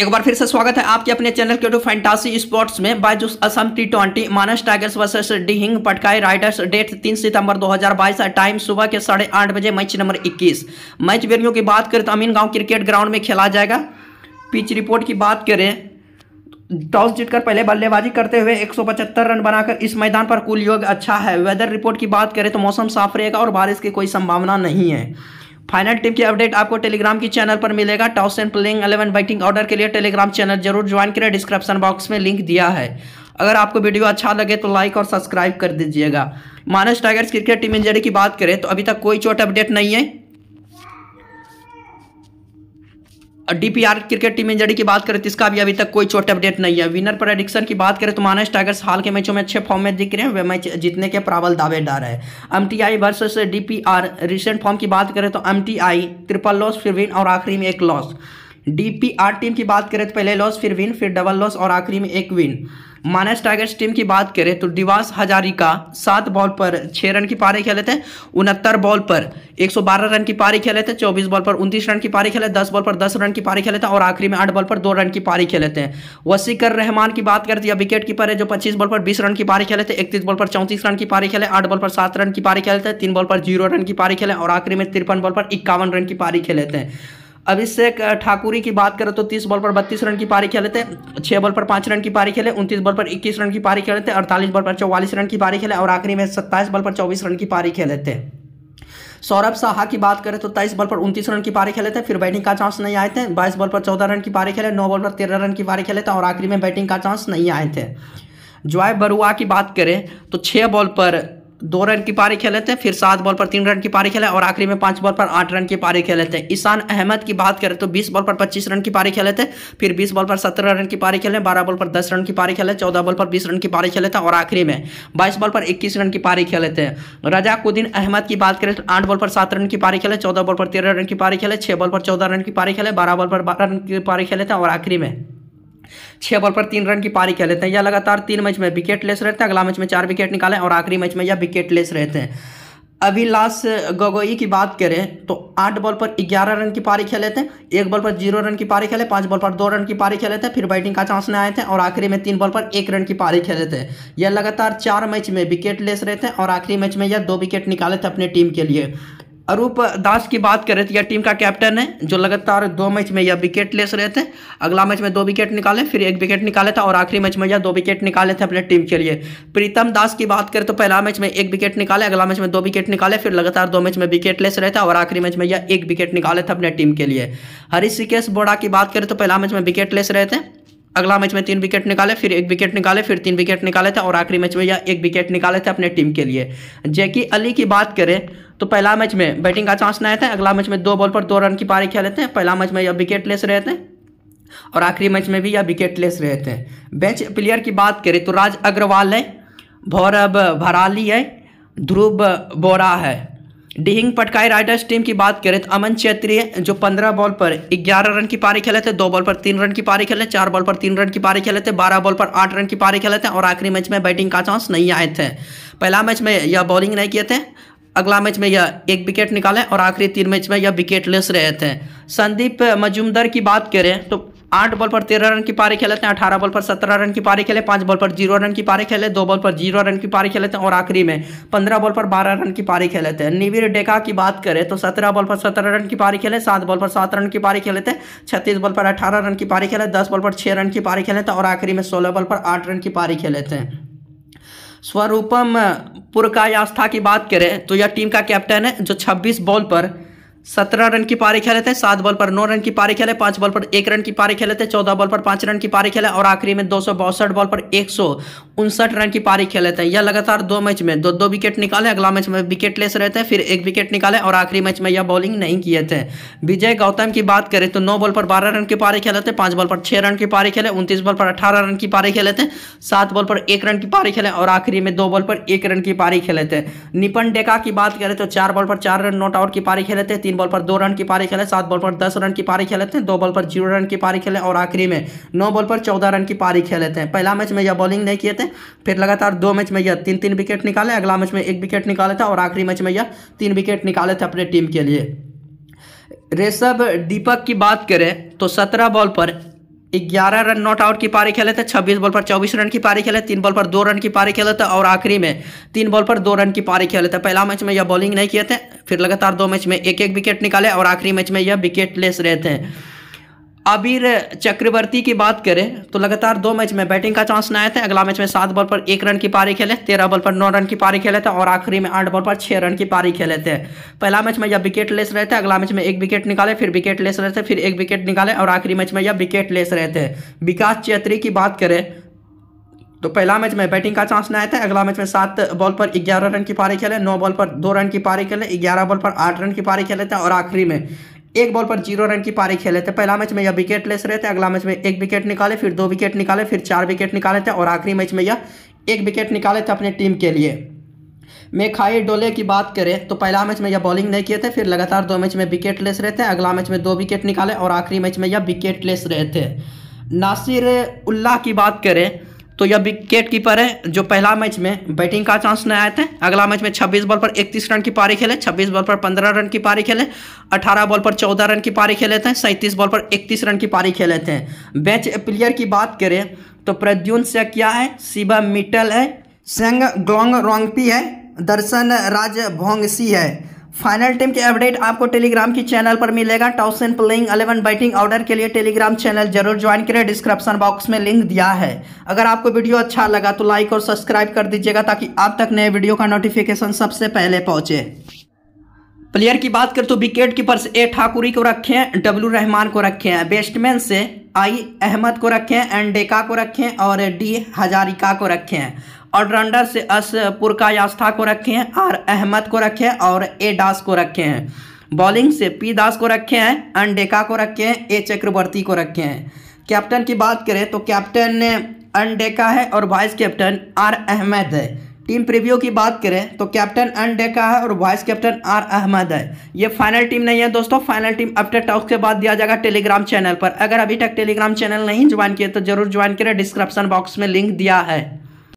एक बार फिर से स्वागत है आपके अपने चैनल के टू फैंटासी स्पोर्ट्स में Byju's Assam T twenty Manas tigers versus Dihing Patkai Riders date तीन सितंबर 2022 टाइम सुबह के साढ़े आठ बजे मैच नंबर 21 मैच वेन्यू की बात करें तो अमीन गांव क्रिकेट ग्राउंड में खेला जाएगा पिच रिपोर्ट की बात करें टॉस जीतकर पहले बल्लेबाजी करते हुए एक रन बनाकर इस मैदान पर कुल योग अच्छा है वेदर रिपोर्ट की बात करें तो मौसम साफ रहेगा और बारिश की कोई संभावना नहीं है फाइनल टीम की अपडेट आपको टेलीग्राम की चैनल पर मिलेगा toss and playing eleven batting order के लिए टेलीग्राम चैनल जरूर ज्वाइन करें डिस्क्रिप्शन बॉक्स में लिंक दिया है अगर आपको वीडियो अच्छा लगे तो लाइक और सब्सक्राइब कर दीजिएगा Manas tigers cricket team injury की बात करें तो अभी तक कोई चोट अपडेट नहीं है डीपीआर क्रिकेट टीम इंजरी की बात करें तो इसका भी अभी तक कोई छोटे अपडेट नहीं है विनर पर एडिक्शन की बात करें तो मानस टाइगर्स हाल के मैचों में अच्छे फॉर्म में दिख रहे हैं वे मैच जीतने के प्राबल दावेदार है M T I versus DPR recent form की बात करें तो M T I triple loss फिर विन और आखिरी में एक लॉस आर टीम की बात करें तो पहले लॉस फिर विन फिर डबल लॉस और आखिरी में एक विन मानस टाइगर्स टीम की बात करें तो दिवास हजारिका सात बॉल पर छः रन की पारी खेले थे उनहत्तर बॉल पर 112 रन की पारी खेले थे 24 बॉल पर उनतीस रन की पारी खेले दस बॉल पर 10 रन की पारी खेले थे और आखिरी में आठ बॉल पर दो रन की पारी खेले थे वसीकर रहमान की बात करते हैं विकेट कीपर है जो पच्चीस बॉल पर बीस रन की पारी खेले थे इकतीस बॉल पर चौंतीस रन की पारी खेले आठ बॉल पर सात रन की पारी खेले थे तीन बॉल पर जीरो रन की पारी खेले और आखिरी में तिरपन बॉल पर इक्यावन रन की पारी खेले थे अभिषेक ठाकुरी की बात करें तो तीस बॉल पर बत्तीस रन की पारी खेले थे छः बॉल पर पाँच रन की पारी खेले उनतीस बॉल पर इक्कीस रन की पारी खेले थे अड़तालीस बॉल पर चौवालीस रन की पारी खेले और आखिरी में सत्ताईस बॉल पर चौबीस रन की पारी खेले थे सौरभ साहा की बात करें तो तेईस बॉल पर उनतीस रन की पारी खेले थे फिर बैटिंग का चांस नहीं आए थे बाईस बॉल पर चौदह रन की पारी खेले नौ बॉल पर तेरह रन की पारी खेले थे और आखिरी में बैटिंग का चांस नहीं आए थे जॉय बरुआ की बात करें तो छः बॉल पर दो रन की पारी खेले थे फिर सात बॉल पर तीन रन की पारी खेले और आखिरी में पांच बॉल पर आठ रन की पारी खेले थे ईशान अहमद की बात करें तो बीस बॉल पर पच्चीस रन की पारी खेले थे फिर बीस बॉल पर सत्रह रन की पारी खेले बारह बॉल पर दस रन की पारी खेले चौदह बॉल पर बीस रन की पारी खेले थे और आखिरी में बाईस बॉल पर इक्कीस रन की पारी खेले थे रजाकुद्दीन अहमद की बात करें तो आठ बॉल पर सात रन की पारी खेले चौदह बॉल पर तेरह रन की पारी खेले छह बॉल पर चौदह रन की पारी खेले बारह बॉल पर बारह रन की पारी खेले थे और आखिरी में छह बॉल पर तीन रन की पारी खेल लेते हैं या लगातार तीन मैच में विकेट लेस रहते हैं अगला मैच में चार विकेट निकालें और आखिरी मैच में यह विकेट लेस रहते हैं अभी लास्ट गोगोई की बात करें तो आठ बॉल पर ग्यारह रन की पारी खेले थे एक बॉल पर जीरो रन की पारी खेले पांच बॉल पर दो रन की पारी खेले थे फिर बैटिंग का चांस नहीं आए थे और आखिरी में तीन बॉल पर एक रन की पारी खेले थे यह लगातार चार मैच में विकेट लेस रहे थे और आखिरी मैच में यह दो विकेट निकाले थे अपने टीम के लिए अरूप दास की बात करें तो यह टीम का कैप्टन है जो लगातार दो मैच में यह विकेट लेस रहे थे अगला मैच में दो विकेट निकाले फिर एक विकेट निकाले था और आखिरी मैच में यह दो विकेट निकाले थे अपने टीम के लिए प्रीतम दास की बात करें तो पहला मैच में एक विकेट निकाले अगला मैच में दो विकेट निकाले फिर लगातार दो मैच में विकेट लेस रहे थे और आखिरी मैच में यह एक विकेट निकाले थे अपने टीम के लिए हरीशिकेश बोड़ा की बात करें तो पहला मैच में विकेट लेस रहे थे अगला मैच में तीन विकेट निकाले फिर एक विकेट निकाले फिर तीन विकेट निकाले थे और आखिरी मैच में यह एक विकेट निकाले थे अपने टीम के लिए जैकी अली की बात करें तो पहला मैच में बैटिंग का चांस नए आया था अगला मैच में दो बॉल पर दो रन की पारी खेले थे पहला मैच में यह विकेट लेस रहे थे और आखिरी मैच में भी यह विकेट लेस रहे थे बेंच प्लेयर की बात करें तो राज अग्रवाल है भौरव भराली है ध्रुव बोरा है डिहिंग पटकाई राइडर्स टीम की बात करें तो अमन क्षेत्रीय जो पंद्रह बॉल पर ग्यारह रन की पारी खेले थे दो बॉल पर तीन रन की पारी खेले चार बॉल पर तीन रन की पारी खेले थे बारह बॉल पर आठ रन की पारी खेले थे और आखिरी मैच में बैटिंग का चांस नहीं आए थे पहला मैच में यह बॉलिंग नहीं किए थे अगला मैच में यह एक विकेट निकाले और आखिरी तीन मैच में यह विकेट रहे थे संदीप मजूमदार की बात करें तो आठ बॉल पर तेरह रन की पारी खेलते हैं अठारह बॉल पर सत्रह रन की पारी खेले पांच बॉल पर जीरो रन की पारी खेले दो बॉल पर जीरो रन की पारी खेलते हैं और आखिरी में पंद्रह बॉल पर बारह रन की पारी खेले हैं निविर डेका की बात करें तो सत्रह बॉल पर सत्रह रन की पारी खेले सात बॉल पर सात रन की पारी खेले थे छत्तीस बॉल पर अठारह रन की पारी खेले दस बॉल पर छः रन की पारी खेले थे और आखिरी में सोलह बॉल पर आठ रन की पारी खेले थे स्वरूपम पुरकायास्था की बात करें तो यह टीम का कैप्टन है जो 26 बॉल पर सत्रह रन की पारी खेले थे सात बॉल पर नौ रन की पारी खेले पांच बॉल पर एक रन की पारी खेले थे चौदह बॉल पर पांच रन की पारी खेले और आखिरी में दो बॉल पर एक रन की पारी खेले थे यह लगातार दो मैच में दो दो विकेट निकाले अगला मैच में विकेट लेस रहे थे फिर एक विकेट निकाले और आखिरी मैच में यह बॉलिंग नहीं किए थे विजय गौतम की बात करें तो नौ बॉल पर बारह रन की पारी खेले थे पांच बॉल पर छह रन की पारी खेले उनतीस बॉल पर अठारह रन की पारी खेले थे सात बॉल पर एक रन की पारी खेले और आखिरी में दो बॉल पर एक रन की पारी खेले थे निपन डेका की बात करें तो चार बॉल पर चार रन नॉट आउट की पारी खेले थे तीन बॉल पर दो रन की पारी खेले सात बॉल पर दस रन की पारी खेले थे दो बॉल पर जीरो रन की पारी खेले और आखिरी में नौ बॉल पर चौदह रन की पारी खेले थे पहला मैच में यह बॉलिंग नहीं किए थे फिर लगातार दो मैच में यह तीन तीन विकेट निकाले अगला मैच में एक विकेट निकाले थे और आखिरी मैच में यह तीन विकेट निकाले थे अपने टीम के लिए रेसब दीपक की बात करें तो सत्रह बॉल पर 11 रन नॉट आउट की पारी खेले थे 26 बॉल पर 24 रन की पारी खेले तीन बॉल पर दो रन की पारी खेले थे और आखिरी में तीन बॉल पर दो रन की पारी खेले थे पहला मैच में यह बॉलिंग नहीं किए थे फिर लगातार दो मैच में एक एक विकेट निकाले और आखिरी मैच में यह विकेट लेस रहे थे अबीर चक्रवर्ती की बात करें तो लगातार दो मैच में बैटिंग का चांस न आए थे अगला मैच में सात बॉल पर एक रन की पारी खेले तेरह बॉल पर नौ रन की पारी खेले थे और आखिरी में आठ बॉल पर छः रन की पारी खेले थे पहला मैच में यह विकेट लेस रहे थे अगला मैच में एक विकेट निकाले फिर विकेट लेस रहे थे फिर एक विकेट निकाले और आखिरी मैच में यह विकेट लेस रहे थे विकास चैत्री की बात करें तो पहला मैच में बैटिंग का चांस नहीं आया था अगला मैच में सात बॉल पर ग्यारह रन की पारी खेले नौ बॉल पर दो रन की पारी खेले ग्यारह बॉल पर आठ रन की पारी खेले थे और आखिरी में एक बॉल पर जीरो रन की पारी खेले थे पहला मैच में यह विकेट लेस रहे थे अगला मैच में एक विकेट निकाले फिर दो विकेट निकाले फिर चार विकेट निकाले थे और आखिरी मैच में यह एक विकेट निकाले थे अपनी टीम के लिए मेखाई डोले की बात करें तो पहला मैच में यह बॉलिंग नहीं किए थे फिर लगातार दो मैच में विकेट लेस रहे थे अगला मैच में दो विकेट निकाले और आखिरी मैच में यह विकेट लेस रहे थे नासिर उल्लाह की बात करें तो यह विकेट कीपर है जो पहला मैच में बैटिंग का चांस नहीं आए थे अगला मैच में 26 बॉल पर 31 रन की पारी खेले 26 बॉल पर 15 रन की पारी खेले 18 बॉल पर 14 रन की पारी खेले थे सैंतीस बॉल पर 31 रन की पारी खेले थे बेंच प्लेयर की बात करें तो प्रद्युन से क्या है शिवा मिटल है सेंग ग्लोंग रोंगपी है दर्शन राज भोंगसी है फाइनल टीम के अपडेट आपको टेलीग्राम की चैनल पर मिलेगा toss and playing 11 batting order के लिए टेलीग्राम चैनल जरूर ज्वाइन करें डिस्क्रिप्शन बॉक्स में लिंक दिया है अगर आपको वीडियो अच्छा लगा तो लाइक और सब्सक्राइब कर दीजिएगा ताकि आप तक नए वीडियो का नोटिफिकेशन सबसे पहले पहुंचे प्लेयर की बात करें तो विकेट से ए ठाकुरी को रखें डब्ल्यू रहमान को रखें बेस्टमैन से आई अहमद को रखें एंडेका को रखें और डी हजारिका को रखें ऑलराउंडर से अस पुरका यास्था को रखे हैं आर अहमद को रखे हैं और ए दास को रखे हैं बॉलिंग से पी दास को रखे हैं अंडेका को रखे हैं ए चक्रवर्ती को रखे हैं कैप्टन की बात करें तो कैप्टन अंडेका है और वाइस कैप्टन आर अहमद है टीम प्रीव्यू की बात करें तो कैप्टन अंडेका है और वाइस कैप्टन आर अहमद है ये फाइनल टीम नहीं है दोस्तों फाइनल टीम अपडेट टॉक के बाद दिया जाएगा टेलीग्राम चैनल पर अगर अभी तक टेलीग्राम चैनल नहीं ज्वाइन किया तो जरूर ज्वाइन करें डिस्क्रिप्शन बॉक्स में लिंक दिया है